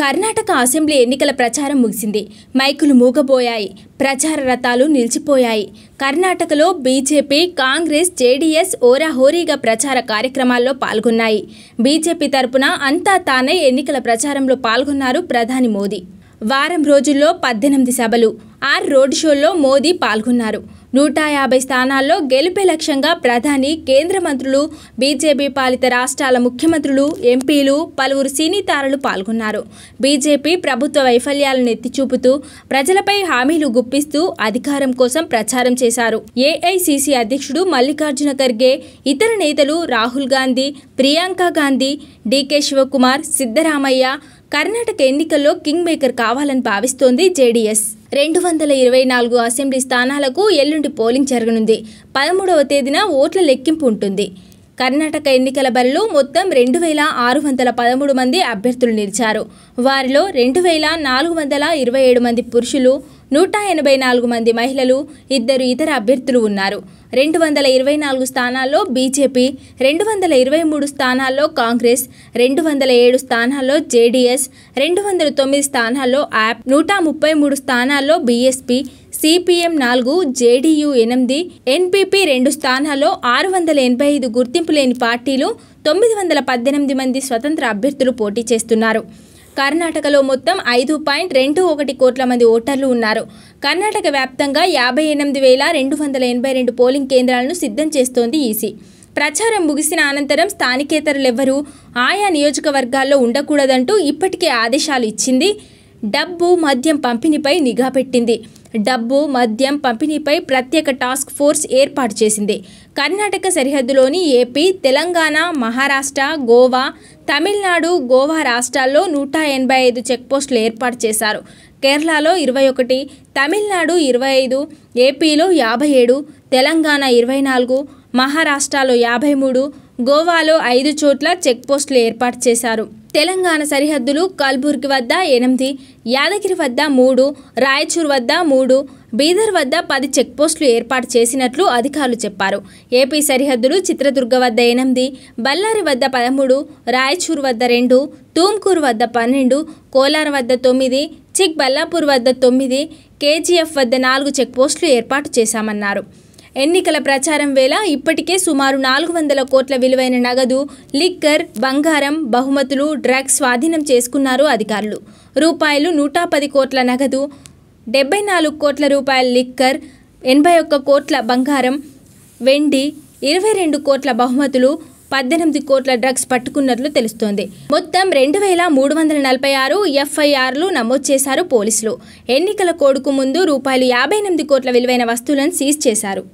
Karnataka assembly ఎన్నికల ప్రచారం ముగిసింది మైకులు మూగబోయాయి ప్రచార రథాలు నిలిచిపోయాయి కర్ణాటకలో బీజేపీ కాంగ్రెస్ జేడీఎస్ హోరీగా ప్రచార కార్యక్రమాల్లో పాల్గొన్నాయి బీజేపీ తరపున అంతా తానే ఎన్నికల ప్రచారంలో పాల్గొన్నారు ప్రధాని మోదీ వారం రోజుల్లో పద్దెనిమిది సభలు ఆర్ రోడ్ షోలో మోదీ పాల్గొన్నారు నూట యాభై స్థానాల్లో గెలిపే లక్ష్యంగా ప్రధాని కేంద్ర మంత్రులు బీజేపీ పాలిత రాష్ట్రాల ముఖ్యమంత్రులు ఎంపీలు పలువురు సినీ తారలు పాల్గొన్నారు బీజేపీ ప్రభుత్వ వైఫల్యాలను ఎత్తిచూపుతూ ప్రజలపై హామీలు గుప్పిస్తూ అధికారం కోసం ప్రచారం చేశారు ఏఐసిసి అధ్యక్షుడు మల్లికార్జున ఖర్గే ఇతర నేతలు రాహుల్ గాంధీ ప్రియాంక గాంధీ డీకే శివకుమార్ సిద్ధరామయ్య కర్ణాటక ఎన్నికల్లో కింగ్ మేకర్ కావాలని భావిస్తోంది జేడీఎస్ రెండు వందల ఇరవై నాలుగు అసెంబ్లీ స్థానాలకు ఎల్లుండి పోలింగ్ జరగనుంది పదమూడవ తేదీన ఓట్ల లెక్కింపు ఉంటుంది కర్ణాటక ఎన్నికల బరిలో మొత్తం రెండు వేల ఆరు వందల పదమూడు మంది అభ్యర్థులు నిలిచారు వారిలో రెండు వేల నాలుగు వందల ఇరవై ఏడు మంది పురుషులు నూట ఎనభై నాలుగు మంది మహిళలు ఇద్దరు ఇతర అభ్యర్థులు ఉన్నారు రెండు వందల ఇరవై నాలుగు స్థానాల్లో బీజేపీ రెండు వందల ఇరవై మూడు స్థానాల్లో కాంగ్రెస్ రెండు వందల ఏడు స్థానాల్లో జేడీఎస్ రెండు వందల తొమ్మిది స్థానాల్లో యాప్ నూట ముప్పై మూడు స్థానాల్లో బీఎస్పీ సిపిఎం నాలుగు జేడీయూ ఎనిమిది ఎన్పిపి రెండు స్థానాల్లో ఆరు వందల ఎనభై ఐదు గుర్తింపు లేని పార్టీలు తొమ్మిది వందల పద్దెనిమిది మంది స్వతంత్ర అభ్యర్థులు పోటీ చేస్తున్నారు కర్ణాటకలో మొత్తం ఐదు పాయింట్ రెండు ఒకటి కోట్ల మంది ఓటర్లు ఉన్నారు కర్ణాటక వ్యాప్తంగా యాభై ఎనిమిది వేల రెండు వందల ఎనభై రెండు పోలింగ్ కేంద్రాలను సిద్ధం చేస్తోంది ఈసీ ప్రచారం ముగిసిన అనంతరం స్థానికేతరులెవ్వరూ ఆయా నియోజకవర్గాల్లో ఉండకూడదంటూ ఇప్పటికే ఆదేశాలు ఇచ్చింది డబ్బు మద్యం పంపిణీపై నిఘా పెట్టింది డబ్బు మద్యం పంపిణీపై ప్రత్యేక టాస్క్ ఫోర్స్ ఏర్పాటు చేసింది కర్ణాటక సరిహద్దులోని ఏపీ తెలంగాణ మహారాష్ట్ర గోవా తమిళనాడు గోవా రాష్ట్రాల్లో నూట ఎనభై ఐదు చెక్పోస్టులు ఏర్పాటు చేశారు కేరళలో ఇరవై ఒకటి తమిళనాడు ఇరవై ఐదు ఏపీలో యాభై ఏడు తెలంగాణ ఇరవై నాలుగు మహారాష్ట్రలో యాభై మూడు గోవాలో ఐదు చోట్ల చెక్పోస్టులు ఏర్పాటు చేశారు తెలంగాణ సరిహద్దులు కల్బుర్గి వద్ద ఎనిమిది యాదగిరి వద్ద మూడు రాయచూర్ వద్ద మూడు బీదర్ వద్ద పది చెక్పోస్టులు ఏర్పాటు చేసినట్లు అధికారులు చెప్పారు ఏపీ సరిహద్దులు చిత్రదుర్గ వద్ద ఎనిమిది బళ్ళారి వద్ద పదమూడు రాయచూరు వద్ద రెండు తూమ్కూరు వద్ద పన్నెండు కోలార వద్ద తొమ్మిది చిక్ బల్లాపూర్ వద్ద తొమ్మిది కేజీఎఫ్ వద్ద నాలుగు చెక్పోస్టులు ఏర్పాటు చేశామన్నారు ఎన్నికల ప్రచారం వేళ ఇప్పటికే సుమారు నాలుగు వందల కోట్ల విలువైన నగదు లిక్కర్ బంగారం బహుమతులు డ్రగ్స్ స్వాధీనం చేసుకున్నారు అధికారులు రూపాయలు నూట పది కోట్ల నగదు డెబ్బై నాలుగు కోట్ల రూపాయల లిక్కర్ ఎనభై ఒక్క కోట్ల బంగారం వెండి ఇరవై రెండు కోట్ల బహుమతులు పద్దెనిమిది కోట్ల డ్రగ్స్ పట్టుకున్నట్లు తెలుస్తోంది మొత్తం రెండు వేల మూడు వందల నలభై ఆరు ఎఫ్ఐఆర్లు నమోదు చేశారు పోలీసులు ఎన్నికల కోడుకు ముందు రూపాయలు యాభై ఎనిమిది కోట్ల విలువైన వస్తువులను సీజ్ చేశారు